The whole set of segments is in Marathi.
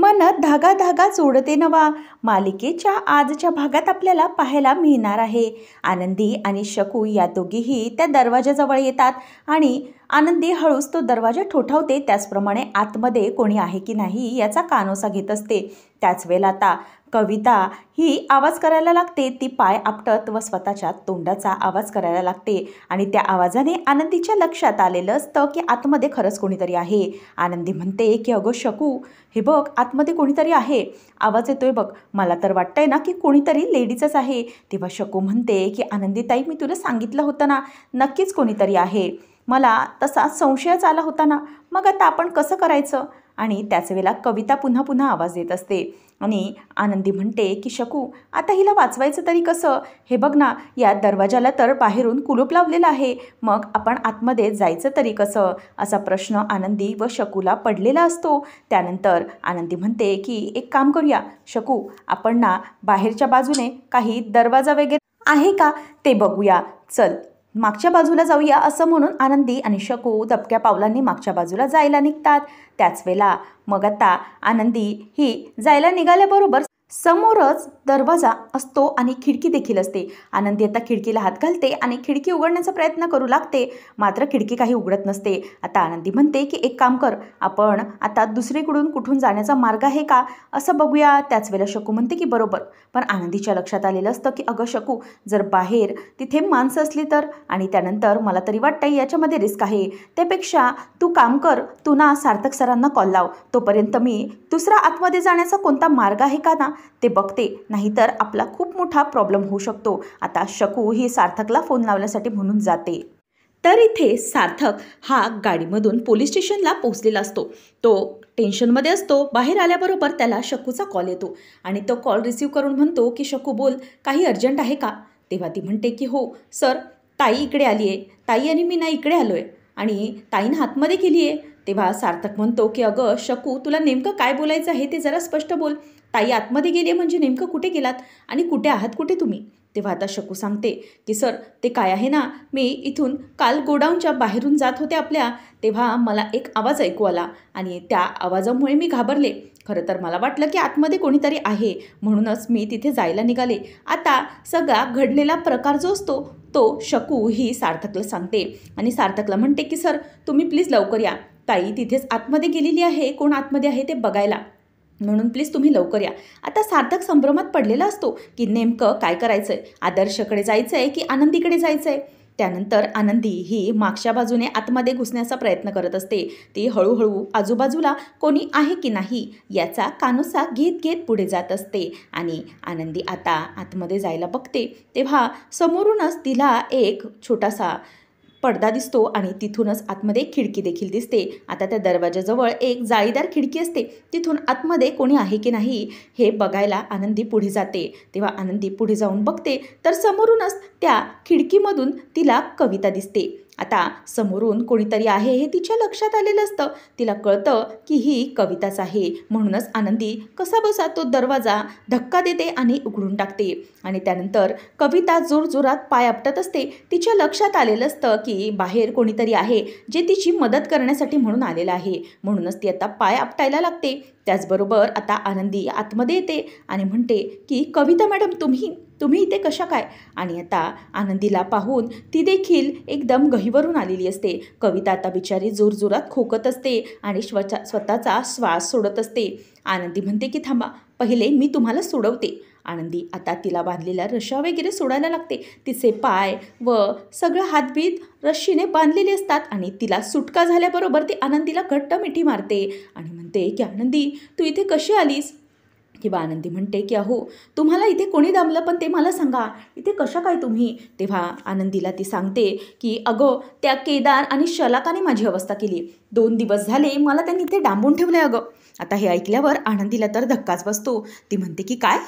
मनत धागा धागा जोडते नवा मालिकेच्या आजच्या भागात आपल्याला पाहायला मिळणार आहे आनंदी आणि शकू या दोघीही त्या दरवाजाजवळ येतात आणि आनंदी हळूच तो दरवाजा ठोठावते त्याचप्रमाणे आतमध्ये कोणी आहे की नाही याचा कानोसा घेत असते त्याच वेळेला आता कविता ही आवाज करायला लागते ती पाय आपटत व स्वतःच्या तोंडाचा आवाज करायला लागते आणि त्या आवाजाने आनंदीच्या लक्षात आलेलं असतं की आतमध्ये खरंच कोणीतरी आहे आनंदी म्हणते की अगं शकू हे बघ आतमध्ये कोणीतरी आहे आवाज येतोय बघ मला तर वाटतंय ना की कोणीतरी लेडीजच आहे तेव्हा शकू म्हणते की आनंदीताई मी तुला सांगितलं होतं ना नक्कीच कोणीतरी आहे मला तसा संशयच आला होता ना मग आता आपण कसं करायचं आणि त्याच वेळेला कविता पुन्हा पुन्हा आवाज देत असते आणि आनंदी म्हणते की शकू आता हिला वाचवायचं तरी कसं हे बघ ना या दरवाजाला तर बाहेरून कुलूप लावलेलं आहे मग आपण आतमध्ये जायचं तरी कसं असा प्रश्न आनंदी व शकूला पडलेला असतो त्यानंतर आनंदी म्हणते की एक काम करूया शकू आपण ना बाहेरच्या बाजूने काही दरवाजा वगैरे आहे का ते बघूया चल मागच्या बाजूला जाऊया असं म्हणून आनंदी आणि शकू दबक्या पावलांनी मागच्या बाजूला जायला निघतात त्याच वेळेला मग आता आनंदी ही जायला निघाल्याबरोबर समोरच दरवाजा असतो आणि खिडकी देखील असते आनंदी आता खिडकीला हात घालते आणि खिडकी उघडण्याचा प्रयत्न करू लागते मात्र खिडकी काही उघडत नसते आता आनंदी म्हणते की एक काम कर आपण आता दुसरीकडून कुठून जाण्याचा मार्ग आहे का असं बघूया त्याच वेळेला शकू म्हणते की बरोबर पण आनंदीच्या लक्षात आलेलं असतं की अगं शकू जर बाहेर तिथे माणसं असली तर आणि त्यानंतर मला तरी वाटतं याच्यामध्ये रिस्क आहे त्यापेक्षा तू काम कर तू ना सार्थक सरांना कॉल लाव तोपर्यंत मी दुसरा आतमध्ये जाण्याचा कोणता मार्ग आहे का ना ते बघते नाहीतर आपला खूप मोठा प्रॉब्लेम होऊ शकतो आता शकू ही सार्थकला फोन लावण्यासाठी म्हणून जाते तर इथे सार्थक हा गाडीमधून पोलीस स्टेशनला पोहोचलेला असतो तो टेन्शनमध्ये असतो बाहेर आल्याबरोबर त्याला शकूचा कॉल येतो आणि तो कॉल रिसीव करून म्हणतो की शकू बोल काही अर्जंट आहे का तेव्हा ती म्हणते की हो सर ताई इकडे आली आहे ताई आणि मी ना इकडे आलो आहे आणि ताईनं हातमध्ये केली आहे तेव्हा सार्थक म्हणतो की अगं शकू तुला नेमकं काय बोलायचं आहे ते जरा स्पष्ट बोल ताई आतमध्ये गेले म्हणजे नेमकं कुठे गेलात आणि कुठे आहात कुठे तुम्ही तेव्हा आता शकू सांगते की सर ते काय आहे ना मी इथून काल गोडाऊनच्या बाहेरून जात होते आपल्या तेव्हा मला एक आवाज ऐकू आला आणि त्या आवाजामुळे मी घाबरले खरं तर मला वाटलं की आतमध्ये कोणीतरी आहे म्हणूनच मी तिथे जायला निघाले आता सगळा घडलेला प्रकार जो असतो तो शकू ही सार्थकला सांगते आणि सार्थकला म्हणते की सर तुम्ही प्लीज लवकर या ताई तिथेच आतमध्ये गेलेली आहे कोण आतमध्ये आहे ते बघायला म्हणून प्लीज तुम्ही लवकर या आता सार्थक संभ्रमात पडलेला असतो की नेमकं काय करायचं आहे आदर्शकडे जायचं आहे की आनंदीकडे जायचं आहे त्यानंतर आनंदी ही मागच्या बाजूने आतमध्ये घुसण्याचा प्रयत्न करत असते ती हळूहळू आजूबाजूला कोणी आहे की नाही याचा कानुसा घेत घेत पुढे जात असते आणि आनंदी आता आतमध्ये जायला बघते तेव्हा समोरूनच तिला एक छोटासा पडदा दिसतो आणि तिथूनच आतमध्ये खिडकी देखील दिसते आता त्या दरवाजाजवळ एक जाळीदार खिडकी असते तिथून आतमध्ये कोणी आहे की नाही हे बघायला आनंदी पुढे जाते तेव्हा आनंदी पुढे जाऊन बघते तर समोरूनच त्या खिडकीमधून तिला कविता दिसते आता समोरून कोणीतरी आहे हे तिच्या लक्षात आलेलं असतं तिला कळतं की ही कविताच आहे म्हणूनच आनंदी कसा बसा तो दरवाजा धक्का देते आणि उघडून टाकते आणि त्यानंतर कविता जोरजोरात पाय आपटत असते तिच्या लक्षात आलेलं असतं की बाहेर कोणीतरी आहे जे तिची मदत करण्यासाठी म्हणून आलेलं आहे म्हणूनच ती आता पाय आपटायला लागते त्याचबरोबर आता आनंदी आतमध्ये येते आणि म्हणते की कविता मॅडम तुम्ही तुम्ही इथे कशा काय आणि आता आनंदीला पाहून ती देखील एकदम गहीवरून आलेली असते कविता आता बिचारी जोरजोरात खोकत असते आणि स्वचा स्वतःचा श्वास सोडत असते आनंदी म्हणते की थांबा पहिले मी तुम्हाला सोडवते आनंदी आता तिला बांधलेला रशा वगैरे सोडायला लागते तिचे पाय व सगळं हातबीत रश्शीने बांधलेले असतात आणि तिला सुटका झाल्याबरोबर ती आनंदीला घट्ट मिठी मारते आणि म्हणते की आनंदी तू इथे कशी आलीस किंवा आनंदी म्हणते की अहो तुम्हाला इथे कोणी दामलं पण ते मला सांगा इथे कशा काय तुम्ही तेव्हा आनंदीला ती सांगते की अगं त्या केदार आणि शलाकाने माझी अवस्था केली दोन दिवस झाले मला त्यांनी इथे डांबून ठेवलं आहे अगं आता हे ऐकल्यावर आनंदीला तर धक्काच बसतो ती म्हणते की काय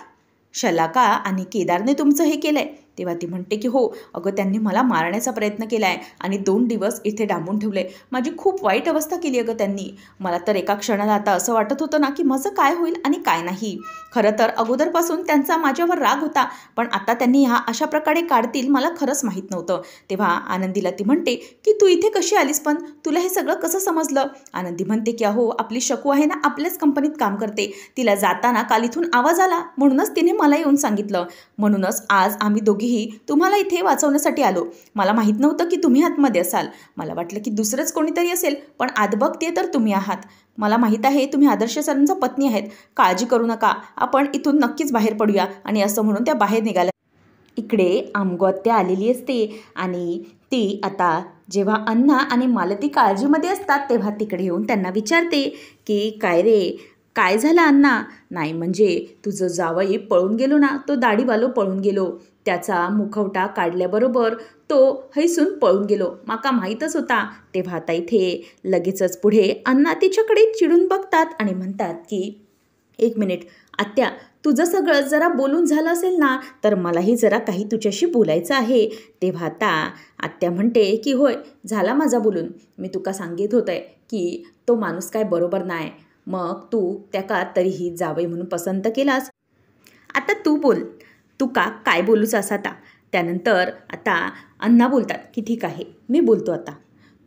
शलाका आणि केदारने तुमचं हे केलं आहे तेव्हा ती म्हणते की हो अगं त्यांनी मला मारण्याचा प्रयत्न केला आहे आणि दोन दिवस इथे डांबून ठेवले माझी खूप वाईट अवस्था केली अगं त्यांनी मला तर एका क्षणाला आता असं वाटत होतं ना की माझं काय होईल आणि काय नाही खरं तर अगोदरपासून त्यांचा माझ्यावर राग होता पण आता त्यांनी ह्या अशा प्रकारे काढतील मला खरंच माहीत नव्हतं तेव्हा आनंदीला ती म्हणते की तू इथे कशी आलीस पण तुला हे सगळं कसं समजलं आनंदी म्हणते की अहो आपली शकू आहे ना आपल्याच कंपनीत काम करते तिला जाताना काल इथून आवाज आला म्हणूनच तिने मला येऊन सांगितलं म्हणूनच आज आम्ही दोघी दोघीही तुम्हाला इथे वाचवण्यासाठी आलो मला माहीत नव्हतं की तुम्ही आतमध्ये असाल मला वाटलं की दुसरंच कोणीतरी असेल पण आत बघते तर तुम्ही आहात मला माहीत आहे तुम्ही आदर्श सरांचा पत्नी आहेत काळजी करू नका आपण इथून नक्कीच बाहेर पडूया आणि असं म्हणून त्या बाहेर निघाल्या इकडे आमगोत्या आलेली असते आणि ती आता जेव्हा अन्ना आणि मालती काळजीमध्ये असतात तेव्हा तिकडे येऊन त्यांना विचारते की काय रे काय झालं अण्णा नाही म्हणजे तुझं जावई पळून गेलो ना तो दाढीवालो पळून गेलो त्याचा मुखवटा काढल्याबरोबर तो हैसून पळून गेलो माका माहीतच होता तेव्हा आता इथे लगेचच पुढे अण्णा तिच्याकडे चिडून बघतात आणि म्हणतात की एक मिनिट आत्या तुझं सगळं जरा बोलून झालं असेल ना तर मलाही जरा काही तुझ्याशी बोलायचं आहे तेव्हा आता आत्या म्हणते की होय झाला माझा बोलून मी तुका सांगित होतंय की तो माणूस काय बरोबर नाही मग तू त्याका तरीही जावे म्हणून पसंत केलास आता तू बोल तू का काय बोलूच असा आता त्यानंतर आता अण्णा बोलतात की ठीक आहे मी बोलतो आता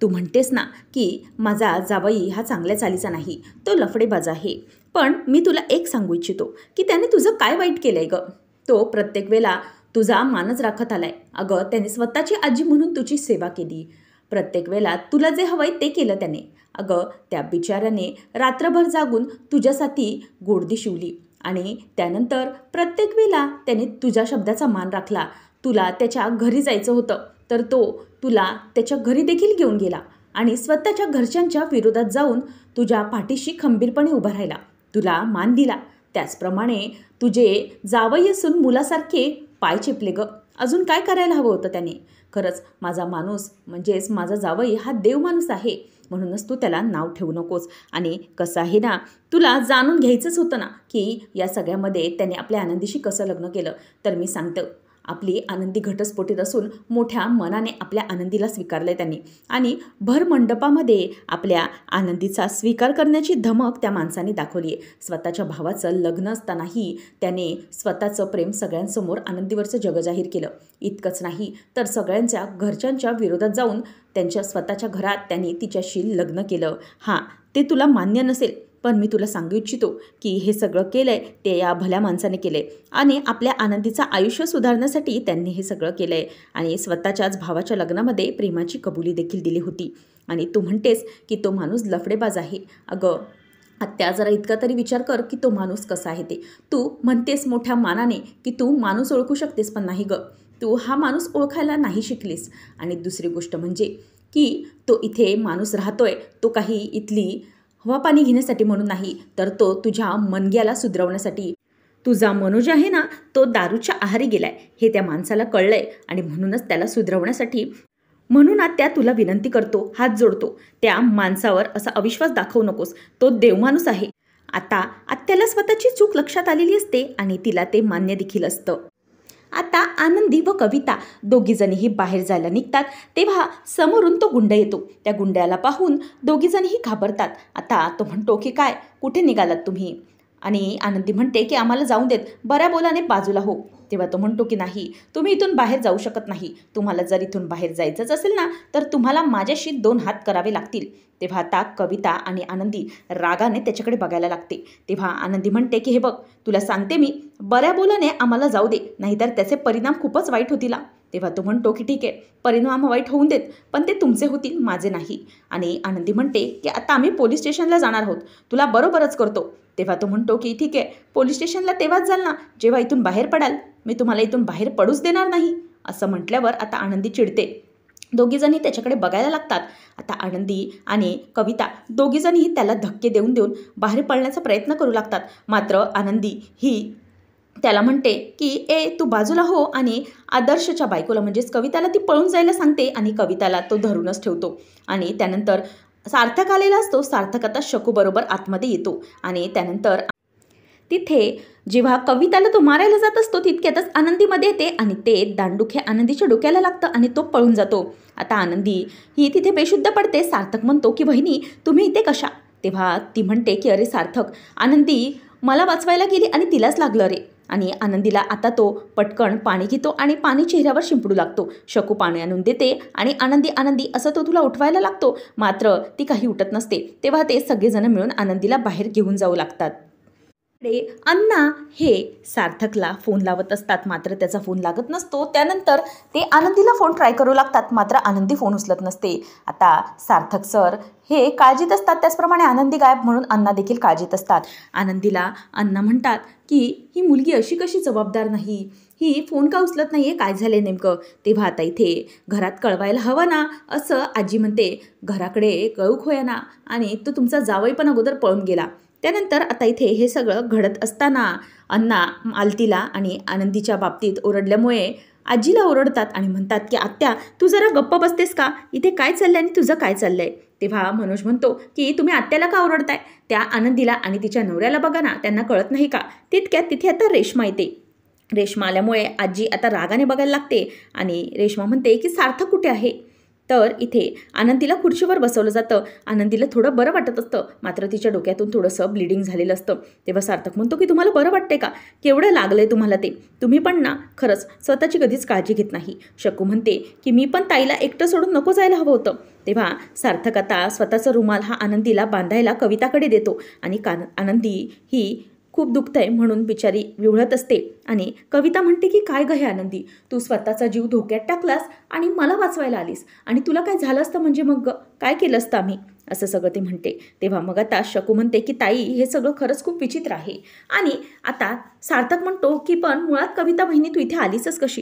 तू म्हणतेस ना की माझा जावई हा चांगल्या चालीचा नाही तो लफडेबाज आहे पण मी तुला एक सांगू इच्छितो की त्याने तुझं काय वाईट केलं आहे गं तो प्रत्येक वेळेला तुझा मानच राखत आलाय अगं त्याने स्वतःची आजी म्हणून तुझी सेवा केली प्रत्येक वेळेला तुला जे हवंय ते केलं त्याने अगं त्या बिचाराने रात्रभर जागून तुझ्यासाठी गोडदी शिवली आणि त्यानंतर प्रत्येक वेळेला त्याने तुझ्या शब्दाचा मान राखला तुला त्याच्या घरी जायचं होतं तर तो तुला त्याच्या घरी देखील घेऊन गेला आणि स्वतःच्या घरच्यांच्या विरोधात जाऊन तुझ्या पाठीशी खंबीरपणे उभा राहिला तुला मान दिला त्याचप्रमाणे तुझे जावई असून मुलासारखे पाय चिपले ग अजून काय करायला हवं होतं त्याने खरंच माझा माणूस म्हणजेच माझा जावई हा देव माणूस आहे म्हणूनच तू त्याला नाव ठेवू नकोस आणि कसाही ना तुला जाणून घ्यायचंच होतं ना की या सगळ्यामध्ये त्याने आपल्या आनंदीशी कसं लग्न केलं तर मी सांगतं आपली आनंदी घटस्फोटीत असून मोठ्या मनाने आपल्या आनंदीला आहे त्यांनी आणि भरमंडपामध्ये आपल्या आनंदीचा स्वीकार करण्याची धमक त्या माणसाने दाखवली आहे स्वतःच्या भावाचं लग्न असतानाही त्याने स्वतःचं प्रेम सगळ्यांसमोर आनंदीवरचं जग जाहीर केलं इतकंच नाही तर सगळ्यांच्या घरच्यांच्या विरोधात जाऊन त्यांच्या स्वतःच्या घरात त्यांनी तिच्याशी लग्न केलं हां ते तुला मान्य नसेल पण मी तुला सांगू इच्छितो की हे सगळं केलं आहे ते या भल्या माणसाने केलं आहे आणि आपल्या आनंदीचं आयुष्य सुधारण्यासाठी त्यांनी हे सगळं केलं आहे आणि स्वतःच्याच भावाच्या लग्नामध्ये प्रेमाची कबुली देखील दिली होती आणि तू म्हणतेस की तो माणूस लफडेबाज आहे अगं आत्या जरा इतका तरी विचार कर की तो माणूस कसा आहे ते तू म्हणतेस मोठ्या मानाने की तू माणूस ओळखू शकतेस पण नाही ग तू हा माणूस ओळखायला नाही शिकलीस आणि दुसरी गोष्ट म्हणजे की तो इथे माणूस राहतोय तो काही इथली हवा पाणी घेण्यासाठी म्हणून नाही तर तो तुझ्या मनग्याला सुधरवण्यासाठी तुझा मनोज आहे ना तो दारूच्या आहारी गेलाय हे त्या माणसाला कळलंय आणि म्हणूनच त्याला सुधरवण्यासाठी म्हणून त्या तुला विनंती करतो हात जोडतो त्या माणसावर असा अविश्वास दाखवू नकोस तो देवमानूस आहे आता आत्याला स्वतःची चूक लक्षात आलेली असते आणि तिला ते मान्य देखील असतं आता आनंदी व कविता दोघीजणीही बाहेर जायला निघतात तेव्हा समोरून तो गुंड येतो त्या गुंड्याला पाहून दोघीजणीही घाबरतात आता तो म्हणतो की काय कुठे निघालात तुम्ही आणि आनंदी म्हणते की आम्हाला जाऊन देत बऱ्या बोलाने बाजूला हो तेव्हा तो म्हणतो की नाही तुम्ही इथून बाहेर जाऊ शकत नाही तुम्हाला जर इथून बाहेर जायचंच असेल ना तर तुम्हाला माझ्याशी दोन हात करावे लागतील तेव्हा आता कविता आणि आनंदी रागाने त्याच्याकडे बघायला लागते तेव्हा आनंदी म्हणते की हे बघ तुला सांगते मी बऱ्या बोलाने आम्हाला जाऊ दे नाहीतर त्याचे परिणाम खूपच वाईट होतील तेव्हा तो म्हणतो की ठीक आहे परिणाम वाईट होऊन देत पण ते तुमचे होतील माझे नाही आणि आनंदी म्हणते की आता आम्ही पोलीस स्टेशनला जाणार आहोत तुला बरोबरच करतो तेव्हा तो म्हणतो की ठीक आहे पोलीस स्टेशनला तेव्हाच जाल ना जेव्हा इथून बाहेर पडाल मी तुम्हाला इथून बाहेर पडूच देणार नाही असं म्हटल्यावर आता आनंदी चिडते दोघीजणी त्याच्याकडे बघायला लागतात आता आनंदी आणि कविता दोघीजणीही त्याला धक्के देऊन देऊन बाहेर पडण्याचा प्रयत्न करू लागतात मात्र आनंदी ही त्याला म्हणते की ए तू बाजूला हो आणि आदर्शच्या बायकोला म्हणजेच कविताला ती पळून जायला सांगते आणि कविताला तो धरूनच ठेवतो आणि त्यानंतर सार्थक आलेला असतो सार्थक आता शकूबरोबर आतमध्ये येतो आणि त्यानंतर तिथे जेव्हा कविताला तो मारायला जात असतो तितक्यातच आनंदीमध्ये येते आणि ते दांडुखे आनंदीच्या डोक्याला लागतं आणि तो पळून जातो आता आनंदी ही तिथे बेशुद्ध पडते सार्थक म्हणतो की बहिणी तुम्ही इथे कशा तेव्हा ती म्हणते की अरे सार्थक आनंदी मला वाचवायला गेली आणि तिलाच लागलं रे आणि आनंदीला आता तो पटकन पाणी घेतो आणि पाणी चेहऱ्यावर शिंपडू लागतो शकू पाणी आणून देते आणि आनंदी आनंदी असं तो तुला उठवायला लागतो मात्र ती काही उठत नसते तेव्हा ते सगळेजण मिळून आनंदीला बाहेर घेऊन जाऊ लागतात डे अण्णा हे सार्थकला फोन लावत असतात मात्र त्याचा फोन लागत नसतो त्यानंतर ते आनंदीला फोन ट्राय करू लागतात मात्र आनंदी फोन उचलत नसते आता सार्थक सर हे काळजीत असतात त्याचप्रमाणे आनंदी गायब म्हणून अण्णा देखील काळजीत असतात आनंदीला अण्णा म्हणतात की ही मुलगी अशी कशी जबाबदार नाही ही फोन का उचलत नाही आहे काय झाले नेमकं ते आता इथे घरात कळवायला हवं ना असं आजी म्हणते घराकडे कळूक होया ना आणि तो तुमचा जावई पण अगोदर पळून गेला त्यानंतर आता इथे हे सगळं घडत असताना अण्णा मालतीला आणि आनंदीच्या बाबतीत ओरडल्यामुळे आजीला ओरडतात आणि म्हणतात की आत्या तू जरा गप्प बसतेस का इथे काय चाललं आणि तुझं काय चाललं आहे तेव्हा मनोज म्हणतो की तुम्ही आत्याला का ओरडताय त्या आनंदीला आणि तिच्या नवऱ्याला बघा ना त्यांना कळत नाही का तितक्यात तिथे आता रेश्मा येते रेश्मा आल्यामुळे आजी आता रागाने बघायला लागते आणि रेश्मा म्हणते की सार्थक कुठे आहे तर इथे आनंदीला खुर्चीवर बसवलं जातं आनंदीला थोडं बरं वाटत असतं मात्र तिच्या डोक्यातून थोडंसं ब्लिडिंग झालेलं असतं तेव्हा सार्थक म्हणतो की तुम्हाला बरं वाटते का केवढं लागलं आहे तुम्हाला ते तुम्ही पण ना खरंच स्वतःची कधीच काळजी घेत नाही शकू म्हणते की मी पण ताईला एकटं सोडून नको जायला हवं होतं तेव्हा सार्थक आता स्वतःचा रुमाल हा आनंदीला बांधायला कविताकडे देतो आणि कान आनंदी ही खूप दुखतंय म्हणून बिचारी विवळत असते आणि कविता म्हणते की काय हे आनंदी तू स्वतःचा जीव धोक्यात टाकलास आणि मला वाचवायला आलीस आणि तुला काय झालं असतं म्हणजे मग काय केलं असतं आम्ही असं सगळं ते म्हणते तेव्हा मग आता शकू म्हणते की ताई हे सगळं खरंच खूप विचित्र आहे आणि आता सार्थक म्हणतो की पण मुळात कविता बहिणी तू इथे आलीसच कशी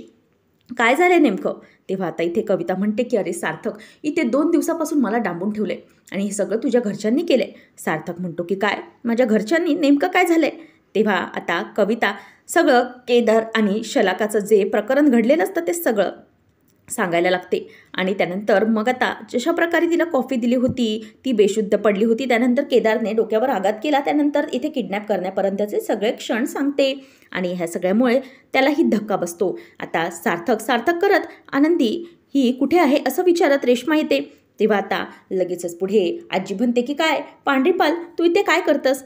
काय झालंय नेमकं तेव्हा आता इथे कविता म्हणते की अरे सार्थक इथे दोन दिवसापासून मला डांबून ठेवले आणि हे सगळं तुझ्या घरच्यांनी केलंय सार्थक म्हणतो की काय माझ्या घरच्यांनी नेमकं काय झालंय तेव्हा आता कविता सगळं केदार आणि शलाकाचं जे प्रकरण घडलेलं असतं ते सगळं सांगायला लागते आणि त्यानंतर मग आता जशा प्रकारे तिला कॉफी दिली होती ती बेशुद्ध पडली होती त्यानंतर केदारने डोक्यावर आघात केला त्यानंतर इथे किडनॅप करण्यापर्यंतचे सगळे क्षण सांगते आणि ह्या सगळ्यामुळे त्यालाही धक्का बसतो आता सार्थक सार्थक करत आनंदी ही कुठे आहे असं विचारत रेश्मा येते तेव्हा आता लगेचच पुढे आजी म्हणते की काय पांढरीपाल तू इथे काय करतस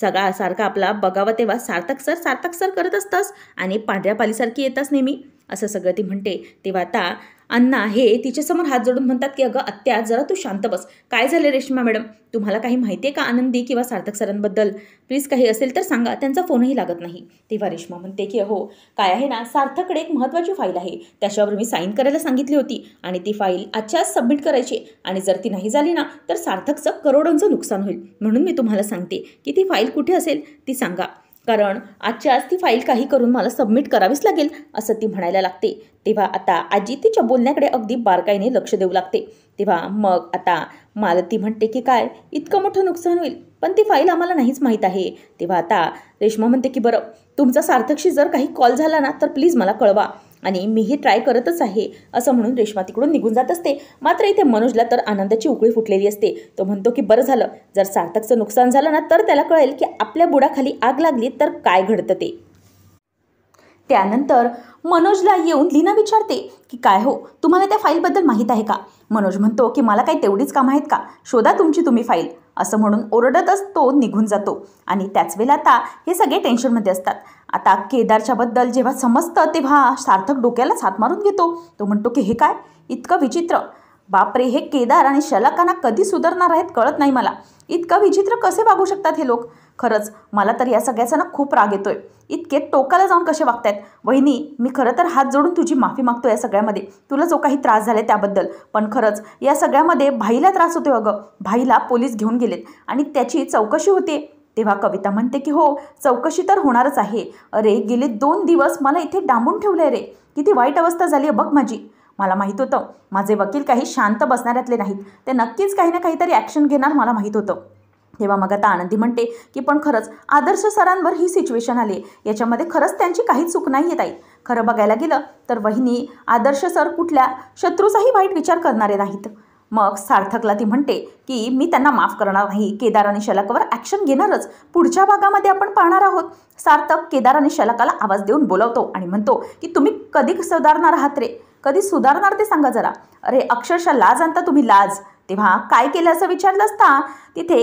सगळा सारखा आपला बघावं तेव्हा सार्थक सर सार्थक सर करत असतास आणि पांढऱ्या पालीसारखी येतास नेहमी असं सगळं ती म्हणते तेव्हा आता अण्णा हे तिच्यासमोर हात जोडून म्हणतात की अगं अत्या जरा तू शांत बस काय झालं रेश्मा मॅडम तुम्हाला काही माहिती आहे का आनंदी किंवा सार्थक सरांबद्दल प्लीज काही असेल तर सांगा त्यांचा फोनही लागत नाही तेव्हा रेश्मा म्हणते की अहो काय आहे ना सार्थककडे एक महत्त्वाची फाईल आहे त्याच्यावर मी साईन करायला सांगितली होती आणि ती फाईल आजच्या सबमिट करायची आणि जर ती नाही झाली ना तर सार्थकचं करोडोंचं नुकसान होईल म्हणून मी तुम्हाला सांगते की ती फाईल कुठे असेल ती सांगा कारण आजच्या आज ती फाईल काही करून मला सबमिट करावीच लागेल असं ती म्हणायला लागते तेव्हा आता आजी तिच्या बोलण्याकडे अगदी बारकाईने लक्ष देऊ लागते तेव्हा मग आता मालती म्हणते की काय इतकं मोठं नुकसान होईल पण ती फाईल आम्हाला नाहीच माहीत आहे तेव्हा आता रेश्मा म्हणते की बरं तुमचा सार्थकशी जर काही कॉल झाला ना तर प्लीज मला कळवा आणि मी मीही ट्राय करतच आहे असं म्हणून रेश्मा तिकडून निघून जात असते मात्र इथे मनोजला तर आनंदाची उकळी फुटलेली असते तो म्हणतो की बरं झालं जर सार्थकचं नुकसान झालं ना तर त्याला कळेल की आपल्या बुडाखाली आग लागली तर काय घडतं ते त्यानंतर मनोजला येऊन लीना विचारते की काय हो तुम्हाला त्या फाईलबद्दल माहीत आहे का मनोज म्हणतो की मला काही तेवढीच कामं आहेत का शोधा तुमची तुम्ही फाईल असं म्हणून ओरडतच तो निघून जातो आणि त्याच वेळेला आता हे सगळे टेन्शनमध्ये असतात आता केदारच्याबद्दल जेव्हा समजतं तेव्हा सार्थक डोक्यालाच हात मारून घेतो तो म्हणतो की हे काय इतकं विचित्र बापरे हे केदार आणि शलकांना कधी सुधारणार आहेत कळत नाही मला इतकं विचित्र कसे वागू शकतात हे लोक खरंच मला तर या सगळ्याचा ना खूप राग येतोय इतके टोकाला जाऊन कसे वागतायत वहिनी मी खरं तर हात जोडून तुझी माफी मागतो या सगळ्यामध्ये तुला जो काही त्रास झाला त्याबद्दल पण खरंच या सगळ्यामध्ये भाईला त्रास होतो अगं भाईला पोलीस घेऊन गेलेत आणि त्याची चौकशी होते तेव्हा कविता म्हणते की हो चौकशी तर होणारच आहे अरे गेले दोन दिवस मला इथे डांबून ठेवलं रे किती वाईट अवस्था झाली आहे बघ माझी मला माहीत होतं माझे वकील काही शांत बसणाऱ्यातले नाहीत ते नक्कीच काही ना काहीतरी ॲक्शन घेणार मला माहीत होतं तेव्हा मग आता आनंदी म्हणते की पण खरंच आदर्श सरांवर ही सिच्युएशन आली याच्यामध्ये खरंच त्यांची काही चूक नाही येत आई खरं बघायला गेलं तर वहिनी आदर्श सर कुठल्या शत्रूचाही वाईट विचार करणारे नाहीत मग सार्थकला ती म्हणते की मी त्यांना माफ करणार नाही केदार आणि शलकावर ॲक्शन घेणारच पुढच्या भागामध्ये आपण पाहणार आहोत सार्थक केदार आणि शलकाला आवाज देऊन बोलवतो आणि म्हणतो की तुम्ही कधी सुधारणार आहात रे कधी सुधारणार ते सांगा जरा अरे अक्षरशः लाज आणता तुम्ही लाज तेव्हा काय केलं असं विचारलं असता तिथे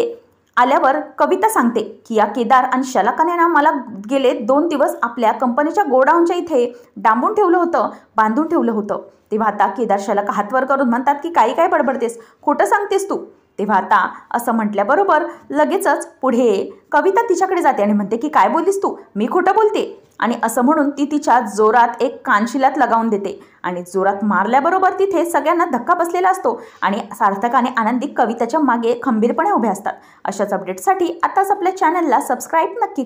आल्यावर कविता सांगते की या केदार आणि शलाकान्यानं मला गेले दोन दिवस आपल्या कंपनीच्या गोडाऊनच्या इथे डांबून ठेवलं होतं बांधून ठेवलं होतं तेव्हा आता केदार शलाका हातवर करून म्हणतात की काही काय बडबडतेस खोटं सांगतेस तू तेव्हा आता असं म्हटल्याबरोबर लगेचच पुढे कविता तिच्याकडे जाते आणि म्हणते की काय बोलीस तू मी खोटं बोलते आणि असं म्हणून ती तिच्या जोरात एक कानशिलात लगावून देते आणि जोरात मारल्याबरोबर तिथे सगळ्यांना धक्का बसलेला असतो आणि सार्थकाने आनंदी कविताच्या मागे खंबीरपणे उभे असतात अशाच अपडेटसाठी आताच आपल्या चॅनलला सबस्क्राईब नक्की